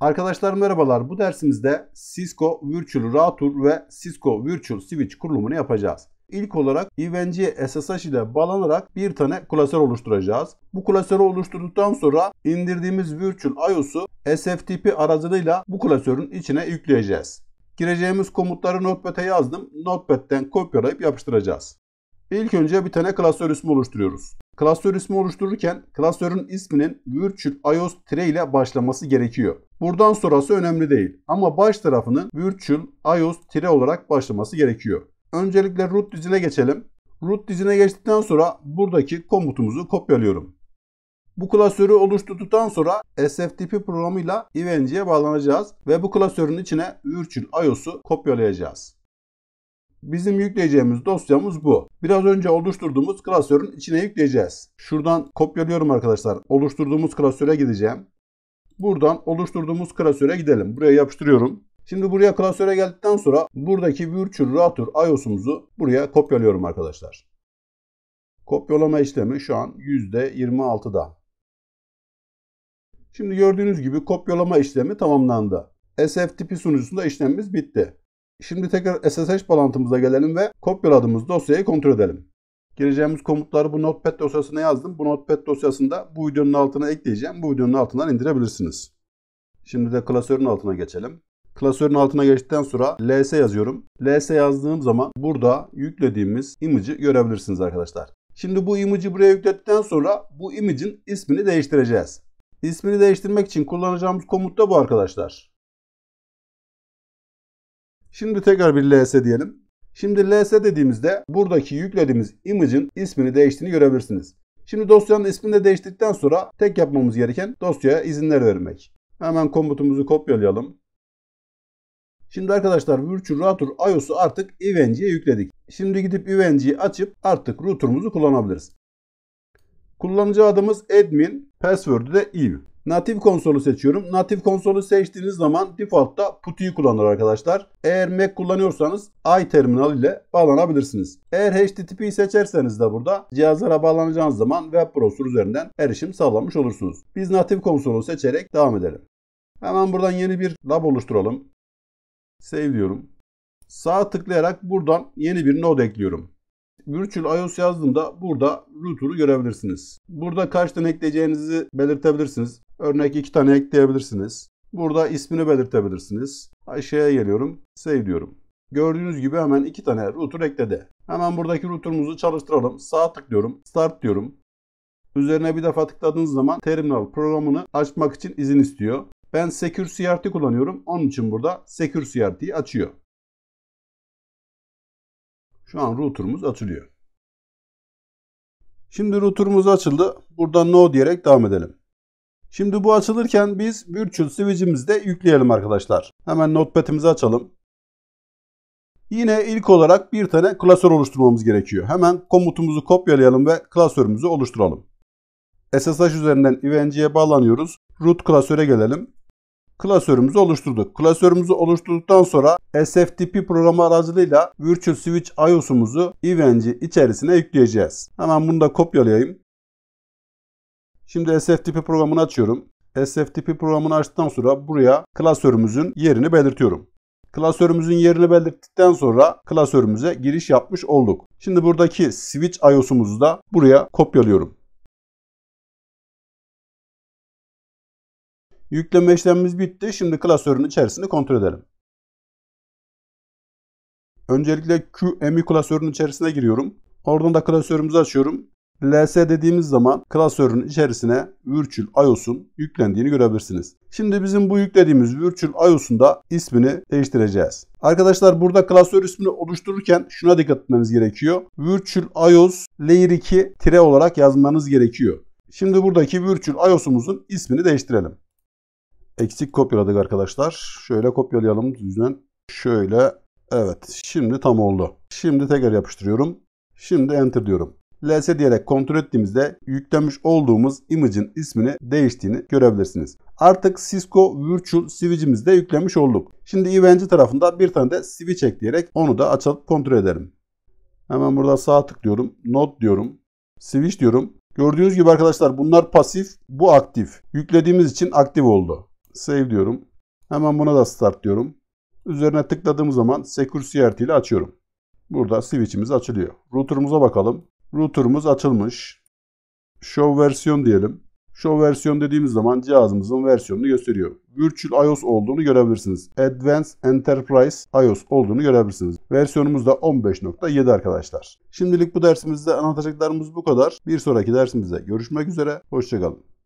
Arkadaşlar merhabalar. Bu dersimizde Cisco Virtual Router ve Cisco Virtual Switch kurulumunu yapacağız. İlk olarak EVNC SSH ile bağlanarak bir tane klasör oluşturacağız. Bu klasörü oluşturduktan sonra indirdiğimiz Virtual IOS'u SFTP aracılığıyla bu klasörün içine yükleyeceğiz. Gireceğimiz komutları Notepad'e yazdım. Notepad'den kopyalayıp yapıştıracağız. İlk önce bir tane klasör ismi oluşturuyoruz. Klasör ismi oluştururken klasörün isminin virtual ios tire ile başlaması gerekiyor. Buradan sonrası önemli değil ama baş tarafının virtual ios tire olarak başlaması gerekiyor. Öncelikle root dizine geçelim. Root dizine geçtikten sonra buradaki komutumuzu kopyalıyorum. Bu klasörü oluşturduktan sonra SFTP programıyla EVNG'ye bağlanacağız ve bu klasörün içine virtual ios'u kopyalayacağız. Bizim yükleyeceğimiz dosyamız bu. Biraz önce oluşturduğumuz klasörün içine yükleyeceğiz. Şuradan kopyalıyorum arkadaşlar. Oluşturduğumuz klasöre gideceğim. Buradan oluşturduğumuz klasöre gidelim. Buraya yapıştırıyorum. Şimdi buraya klasöre geldikten sonra buradaki virtual router iOS'umuzu buraya kopyalıyorum arkadaşlar. Kopyalama işlemi şu an %26'da. Şimdi gördüğünüz gibi kopyalama işlemi tamamlandı. SFTP sunucusunda işlemimiz bitti. Şimdi tekrar SSH bağlantımıza gelelim ve kopyaladığımız dosyayı kontrol edelim. Gireceğimiz komutları bu Notepad dosyasına yazdım. Bu Notepad dosyasında bu videonun altına ekleyeceğim. Bu videonun altından indirebilirsiniz. Şimdi de klasörün altına geçelim. Klasörün altına geçtikten sonra ls yazıyorum. ls yazdığım zaman burada yüklediğimiz image'i görebilirsiniz arkadaşlar. Şimdi bu image'i buraya yükledikten sonra bu image'in ismini değiştireceğiz. İsmini değiştirmek için kullanacağımız komut da bu arkadaşlar. Şimdi tekrar bir ls diyelim. Şimdi ls dediğimizde buradaki yüklediğimiz image'ın ismini değiştiğini görebilirsiniz. Şimdi dosyanın ismini de değiştirdikten sonra tek yapmamız gereken dosyaya izinler vermek. Hemen komutumuzu kopyalayalım. Şimdi arkadaşlar Virtual Router IOS'u artık Evengie'ye yükledik. Şimdi gidip Evengie'yi açıp artık router'umuzu kullanabiliriz. Kullanıcı adımız admin, password'ü de ev. Natif konsolu seçiyorum. Natif konsolu seçtiğiniz zaman defaultta PuTTY kullanır arkadaşlar. Eğer Mac kullanıyorsanız i Terminal ile bağlanabilirsiniz. Eğer HTTP seçerseniz de burada cihazlara bağlanacağınız zaman web browser üzerinden erişim sağlamış olursunuz. Biz natif konsolu seçerek devam edelim. Hemen buradan yeni bir lab oluşturalım. Save diyorum. Sağ tıklayarak buradan yeni bir node ekliyorum. Virtual iOS yazdığımda burada router'u görebilirsiniz. Burada kaç tane ekleyeceğinizi belirtebilirsiniz. Örnek iki tane ekleyebilirsiniz. Burada ismini belirtebilirsiniz. Aşağıya geliyorum. Save diyorum. Gördüğünüz gibi hemen iki tane router ekledi. Hemen buradaki router'umuzu çalıştıralım. Sağ tıklıyorum. Start diyorum. Üzerine bir defa tıkladığınız zaman terminal programını açmak için izin istiyor. Ben Secure CRT kullanıyorum. Onun için burada Secure CRT'yi açıyor. Şu an router'umuz açılıyor. Şimdi router'umuz açıldı. Buradan no diyerek devam edelim. Şimdi bu açılırken biz virtual switch'imizi de yükleyelim arkadaşlar. Hemen notepad'imizi açalım. Yine ilk olarak bir tane klasör oluşturmamız gerekiyor. Hemen komutumuzu kopyalayalım ve klasörümüzü oluşturalım. SSH üzerinden EVNG'ye bağlanıyoruz. Root klasöre gelelim. Klasörümüzü oluşturduk. Klasörümüzü oluşturduktan sonra SFTP programı aracılığıyla Virtual Switch IOS'umuzu EVNG içerisine yükleyeceğiz. Hemen bunu da kopyalayayım. Şimdi SFTP programını açıyorum. SFTP programını açtıktan sonra buraya klasörümüzün yerini belirtiyorum. Klasörümüzün yerini belirttikten sonra klasörümüze giriş yapmış olduk. Şimdi buradaki switch IOS'umuzu da buraya kopyalıyorum. Yükleme işlemimiz bitti. Şimdi klasörün içerisini kontrol edelim. Öncelikle QEMI klasörünün içerisine giriyorum. Oradan da klasörümüzü açıyorum ls dediğimiz zaman klasörün içerisine virtual ios'un yüklendiğini görebilirsiniz. Şimdi bizim bu yüklediğimiz virtual ios'un da ismini değiştireceğiz. Arkadaşlar burada klasör ismini oluştururken şuna dikkat etmeniz gerekiyor. Virtual ios layer 2 tire olarak yazmanız gerekiyor. Şimdi buradaki virtual ios'umuzun ismini değiştirelim. Eksik kopyaladık arkadaşlar. Şöyle kopyalayalım Düzen. Şöyle evet şimdi tam oldu. Şimdi tekrar yapıştırıyorum. Şimdi enter diyorum ls diyerek kontrol ettiğimizde yüklemiş olduğumuz imajın ismini değiştiğini görebilirsiniz. Artık Cisco Virtual Switch'imizi de yüklemiş olduk. Şimdi event'i tarafında bir tane de switch ekleyerek onu da açıp kontrol edelim. Hemen burada sağ tıklıyorum. Not diyorum. Switch diyorum. Gördüğünüz gibi arkadaşlar bunlar pasif, bu aktif. Yüklediğimiz için aktif oldu. Save diyorum. Hemen buna da start diyorum. Üzerine tıkladığım zaman Secure CRT ile açıyorum. Burada switch'imiz açılıyor. Router'umuza bakalım. Router'ımız açılmış. Show versiyon diyelim. Show versiyon dediğimiz zaman cihazımızın versiyonunu gösteriyor. Virtual iOS olduğunu görebilirsiniz. Advanced Enterprise iOS olduğunu görebilirsiniz. Versiyonumuz da 15.7 arkadaşlar. Şimdilik bu dersimizde anlatacaklarımız bu kadar. Bir sonraki dersimizde görüşmek üzere. Hoşçakalın.